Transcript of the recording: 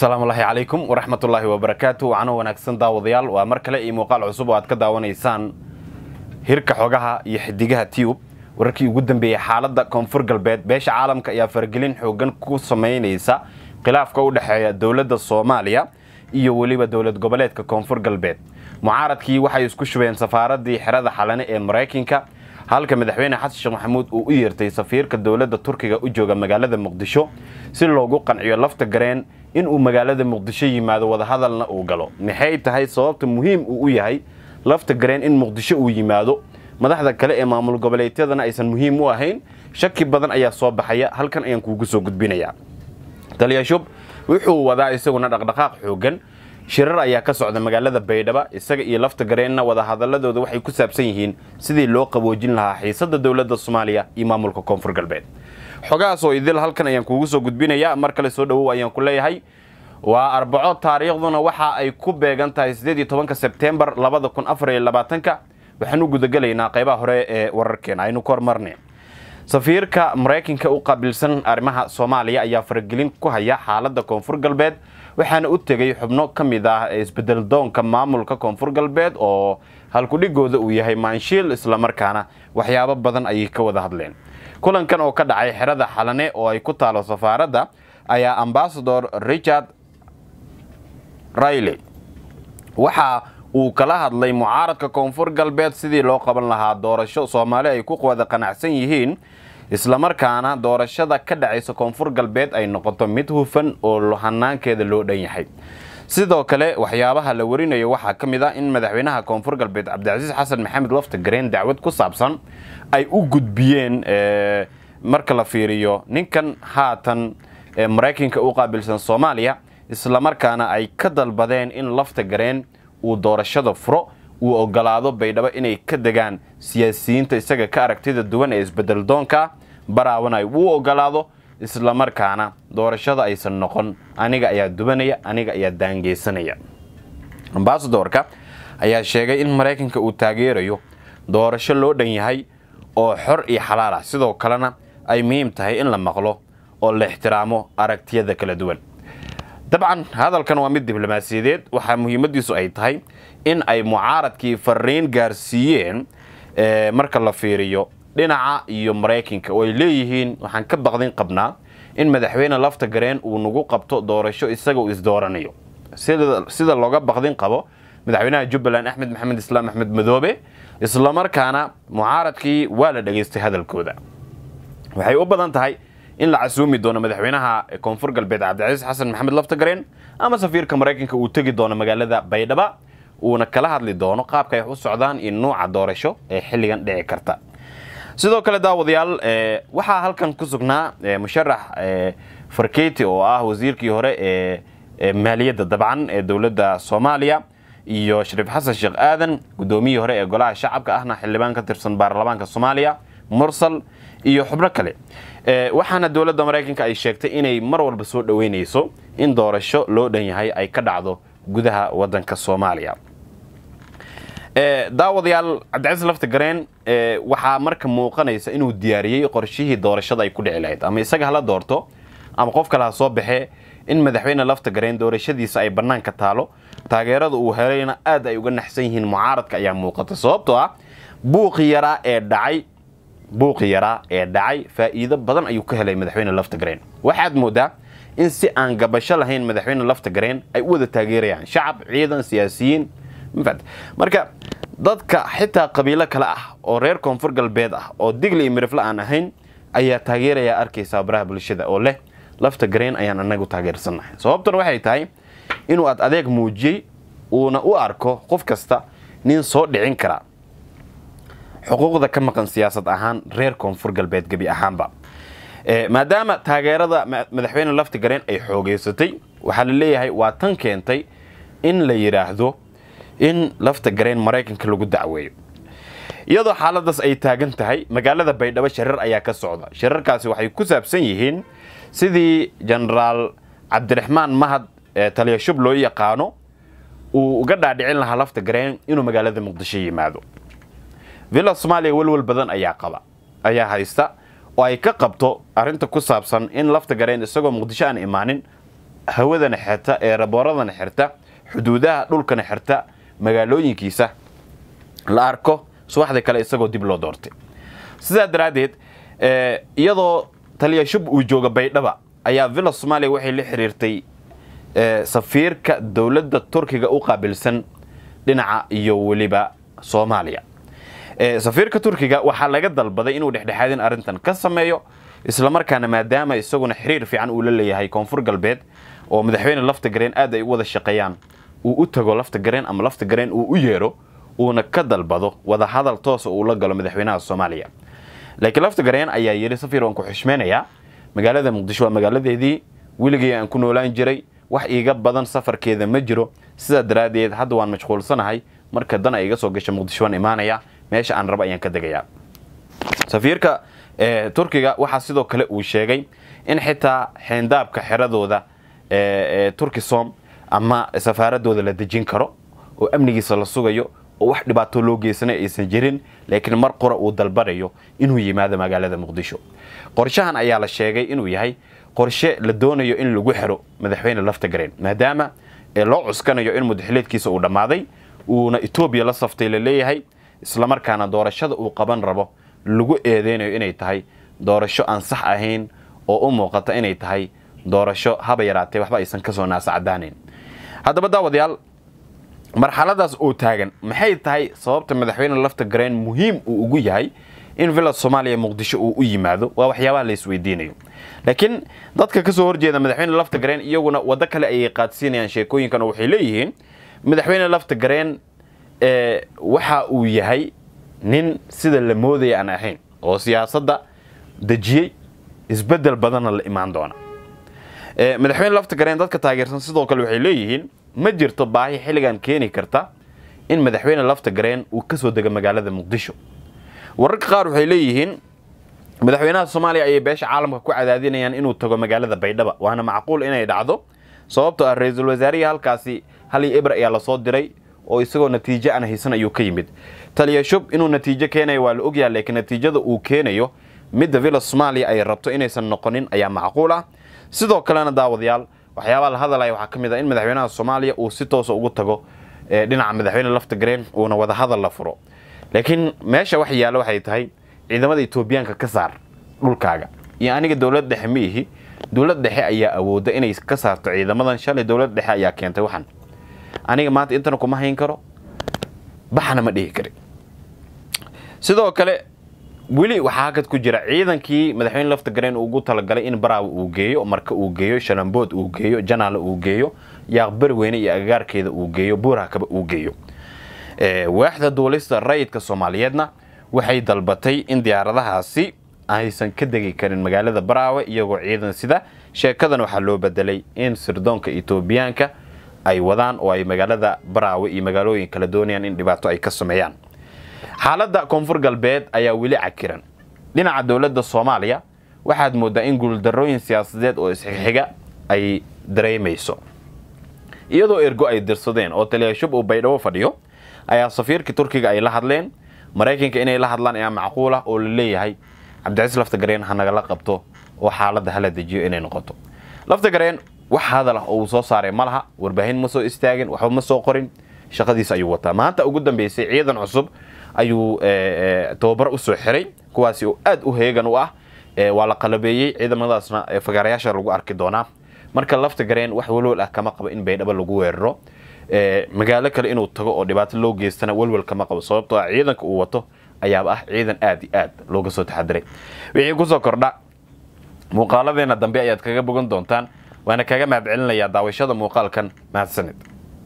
asalaamu ullaahi calaykum waraxmatullaahi wabarakaatu wacno wanaagsan daawadayaal waa mar kale iyo muuqaal cusub oo aad ka daawanaysaan hirka xogaha iyo xidigaha tiyub wararkii ugu dambeeyey xaaladda koonfur galbeed beesha caalamka ayaa faragelin xoogan ku samaynaysa khilaafka u dhexeeya dowladda soomaaliya iyo weliba dowlad goboleedka koonfur galbeed mucaaradkii waxay isku shubeen safaaraddii xerada xalane ee maraykanka halka madaxweyne xasan sheekh maxamuud uu u yeertay safiirka dowladda turkiga u jooga magaalada muqdisho si loogu qanciyo lafta gareen inuu magaalada muqdisho yimaado wadahadalna uu galo maxay tahay sababta muhiim uu u yahay lafta gareen in muqdisho uu yimaado madaxda kale ee maamul goboleedyadana aysan muhiim u ahayn shaki badan ayaa soo baxaya halkan ayaan kuugu soo gudbinayaa taliyashub wuxuu wadaa isaguna dhaqdhaqaaq xoogan shirar ayaa ka socda magaalada baydhaba isaga iyo lafta gareenna wadahadalladooda waxay ku saabsan yihiin sidii loo qaboojin lahaa xiisadda dowladda soomaaliya iyo maamulka koonfur galbeed xogahaasoo idil halkan ayaan kuugu soo gudbinayaa mar kale soo dhowow ayaan ku leeyahay waa arbaco taariikhduna waxa ay ku beegan tahay sideed tobanka sebtembar labada kun afar iyo labaatanka waxaan gudagelaynaa qaybaha hore ee wararkeena aynu ku hormarnay safiirka maraykanka u qaabilsan arrimaha soomaaliya ayaa faragelin ku haya xaaladda koonfur galbeed waxaana u tegay xubno ka mid ah isbedeldoonka maamulka koonfur galbeed oo halkudhigooda uu yahay maanshiil islamarkaana waxyaabo badan ayay ka wada hadleen kulankan oo ka dhacay xerada xalane oo ay ku taalo safaaradda ayaa ambasador richard rayle waxa uu kala hadlay mucaaradka koonfur galbeed sidii loo qaban lahaa doorasho soomaali ay ku wada qanacsan yihiin islamarkaana doorashada ka dhacaysa koonfur galbeed ay noqoto mid hufan oo hanaankeeda loo dhan yahay sidoo kale waxyaabaha la warinayo waxaa ka mid ah in madaxweynaha koonfur galbeed cabdicasiis xasan maxamed lafta gareen dacwad ku saabsan ay u gudbiyeen eh, marka la fiiriyo ninkan haatan ee eh, maraykanka u qaabilsan soomaaliya islamarkaana ay ka dalbadeen in lafta gareen uu doorashada furo uu ogolaado baydhabo inay ka degaan siyaasiyiinta isaga ka aragtida duwan ee isbedeldoonka baraawan ay uu ogolaado isla markaana doorashada aysan noqon aniga ayaa dubanaya aniga ayaa daangeysanaya ambasadorka ayaa sheegay in maraykanka uu taageerayo doorasho loo dhan yahay oo xor iyo xalaal ah sidoo kalena ay muhiim tahay in la maqlo oo la ixtiraamo aragtiyada kala duwan dabcan hadalkan waa mid diblomaasiyadeed waxaa muhiimadiisu ay tahay in ay mucaaradkii fariin gaarsiiyeen eh, marka la fiiriyo dhinaca iyo maraykanka oo ay leeyihiin waxaan ka baqdin qabnaa in madaxweyne lafta gareen uu nagu qabto doorasho isaga uu isdooranayo sida looga baqdin qabo madaxweynaha jubbaland axmed maxamed islaam axmed madoobe islamarkaana mucaaradkii waa la dhegaystay hadalkooda waxay u badan tahay in la casuumi doono madaxweynaha koonfur galbeed cabdicasiis xasan maxamed laftagareen ama safiirka maraykanka uu tegi doono magaalada baydhaba uuna kala hadli doono qaabka ay u socdaan iyo nuuca doorasho ee xilligan dhici karta sidoo kale daawadayaal eh, waxaa halkan ku sugnaa eh, musharax eh, farkeyti oo ah wasiirkii hore ee maaliyadda dabcan ee dowladda soomaaliya iyo shariif xasan sheekh aadan guddoomiyii hore ee golaha shacabka ahna xildhibaan ka tirsan baarlamaanka soomaaliya mursal iyo xubno kale waxaana dowladda maraykanka ay sheegtay inay mar walba soo dhoweynayso in doorasho loo dhan yahay ay ka dhacdo gudaha waddanka soomaaliya Eh, daawadayaal cabdicasiis laftigareen eh, waxaa marka muuqanaysa inuu diyaariyey qorshihii doorashada ay ku dhici lahayd ama isaga hala doorto ama qof kale ha soo baxee in madaxweyne laftigareen doorashadiisa ay bannaanka taalo taageerada uu helayna aad ay uga naxsan yihiin mucaaradka ayaa muuqata sababtoo ah buuqi yaraa ee dhacay buuqi yaraa ee dhacay faa'iido badan ayuu ka helay madaxweyne laftigareen waxaad moodaa in si aan gabasho lahayn madaxweyne laftigareen ay u wada taageerayaan shacab ciidan siyaasiyiin marka dadka xitaa qabiilo kale ah oo reer koonfur galbeed ah oo digli iyo mirifle aan ahayn ayaa taageerayaa arkaysaa baraha bulshada oo leh lafta gareen ayaan anagu taageersannahay sababtan waxay tahay inuu aad adeeg muujiyey uuna u arko qof kasta nin soo dhicin kara xuquuqda ka maqan siyaasad ahaan reer koonfur galbeed gebi ahaanba eh, maadaama taageerada madaxweyne lafta gareen ay xoogeysatay waxaa la leeyahay waa tan keentay in la yidhaahdo in lafta gareen maraykanka lagu dacweeyo iyadoo xaaladaas ay taagan tahay magaalada baydhabo shirar ayaa ka socda shirarkaasi waxay ku saabsan yihiin sidii jenaraal cabdiraxmaan mahad ee taliya loo yaqaano uu uga dhaadhicin lahaa lafta gareen inuu magaalada muqdisho yimaado villa soomaaliya welwel badan ayaa qaba ayaa haysta oo ay ka qabto arrinta ku saabsan in lafta gareen isagoo muqdisho aan imaanin hawadana xirta ee raboorradana xirta xuduudaha dhulkana xirta magaalooyinkiisa la arko subaxda kale isagoo dib loo doortay sidaa daraaddeed eh, iyadoo taliya shub uu jooga baydhaba ayaa villa soomaaliya waxay la xiriirtay eh, safiirka dowladda turkiga u qaabilsan dhinaca iyo weliba soomaaliya eh, safiirka turkiga waxaa laga dalbaday inuu dhexdhexaadin arrintan ka sameeyo islamarkaana maadaama isaguna xiriir fiican uu la leeyahay koonfur galbeed oo madaxweyne lafta gareen aad ay u wada shaqeeyaan uu u tago lafta gareen ama lafta gareen uu u yeero uuna ka dalbado wadahadal toosa uu la galo madaxweynaha soomaaliya laakiin lafta gareen ayaa yidhi safir waan ku xushmeynayaa magaalada muqdisho waa magaaladeedii weligay aan ku noolaan jiray wax iiga badan safarkeeda ma jiro sidaa daraaddeed hadda waan mashquulsanahay marka dan ay iga soo gasha muqdisho waan imaanayaa meesha aan raba ayaan ka degayaa safiirka eh, turkiga waxaa sidoo kale uu sheegay in xitaa xeendaabka xeradooda eh, eh, turkisom ama safaaradooda la dejin karo oo amnigiisa la sugayo oo wax dhibaato loo geysanay aysan jirin laakiin mar qura uu dalbanayo inuu yimaado magaalada muqdisho qorshahan ayaa la sheegay inuu yahay qorshe la doonayo in lagu xiro madaxweyne laftagareen maadaama loo cuskanayo in mudaxileedkiisa uu dhammaaday uuna etoobiya la saftay la leeyahay islamarkaana doorashada uu qaban rabo lagu eedeynayo inay tahay doorasho aan sax ahayn oo u muuqata inay tahay doorasho haba yaraatee waxba aysan kasoo soo naasacadaanayn haddaba daawadayaal marxaladaas oo taagan maxay tahay sababta madaxweyne lafta gareen muhiim uu ugu yahay in vilad soomaaliya muqdisho uu u yimaado waa waxyaabaha la isweydiinayo laakiin dadka kasoo horjeeda madaxweyne lafta gareen iyaguna waddo kale ayay qaadsiinayaan sheekooyinkan oo waxay leeyihiin madaxweyne lafta gareen eh, waxa uu yahay nin sida la moodaya aan ahayn oo siyaasadda dejiyey isbeddel badanna la imaan doona madaxweyne lafta gareen dadka taageersan sidoo kale waxay leeyihiin ma jirto baahi xilligan keeni karta in madaxweyne lafta gareen uu ka soo dega magaalada muqdisho wararka qaar waxay leeyihiin madaxweynaha soomaaliya ayay beesha caalamka ku cadaadinayaan inuu tago magaalada baydhaba waana macquul inay dhacdo sababto ah ra-iisul wasaarihi halkaasi hali ebr ayaa lasoo diray oo isagoo natiijo aan haysan ayuu ka yimid taliya shub inuu natiijo keenayo waa la ogyaha laakiin natiijada uu keenayo midda villa soomaaliya ay rabto inaysan noqonin ayaa macquul ah sidoo kalena daawadayaal waxyaabaa la hadalaya waxaa ka mid in madaxweynaha soomaaliya uu si toosa ah ugu tago eh, dhinaca madaxweyne lafta gareen uuna wadahadal la furo laakiin meesha wax yaalla waxay tahay ciidamada etoobiyaanka ka saar dhulkaaga iyo aniga dowlad dhexe ma ihi dowlad dhexe ayaa awooda inay ka saarto ciidamadan shalay dowlad dhexe ayaa keentay waxan aniga maanta intana kuma hayn karo baxna ma dhihi kari sidoo kale weli waxaa hakad ku jira ciidankii madaxweyne laftigareen ugu talagalay in baraawe uu geeyo marka uu geeyo shalambood uu geeyo janaale uu geeyo yaaq iyo agagaarkeeda uu geeyo buurakaba uu geeyo waaxda duulista rayidka soomaaliyeedna waxay dalbatay in diyaaradahaasi aysan ka degi karin magaalada baraawe iyagoo ciidan sida sheekadan waxaa loo bedelay in sirdoonka etoobiyaanka ay wadaan oo ay magaalada baraawe iyo magaalooyin kala doonayaan in dhibaato ay ka sameeyaan xaaladda koonfur galbeed ayaa weli cakiran dhinaca dowladda soomaaliya waxaad moodaa in guuldarooyin siyaasadeed oo isxigxiga ay dareemayso iyadoo ergo ay dirsadeen oo taliyashub uu baydhabo fadhiyo ayaa safiirkii turkiga ay la hadleen maraykanka inay la hadlaan ayaa macquul ah oo la leeyahay cabdicasiis laftagareen ha nagala qabto oo xaaladda hala dejiyo inay noqoto laftagareen wax hadal ah oo uu soo saaray ma laha warbaahin ma soo istaagin waxba ma soo qorin shaqadiis ayuu wataa maanta ugu dambaysay ciidan cusub ayuu eh, eh, tababar usoo xiray kuwaasi oo aad u heegan u ah eh, waa la qalabeeyey ciidamadaasna fagaarayaasha lagu arki doonaa marka lafta gareen wax walwal ah kama qabo in baydhabo lagu weeraro magaalo kale inuu tago oo dhibaato loo geystana walwal kama qabo sababtoo ah ciidanka uu wato ayaaba ah ciidan aad i aad looga soo taxadiray wixii kusoo kordha muuqaaladeena dambe ayaad kaga bogan doontaan waana kaga mahad celinayaa daawashada muuqaalkan mahadsanid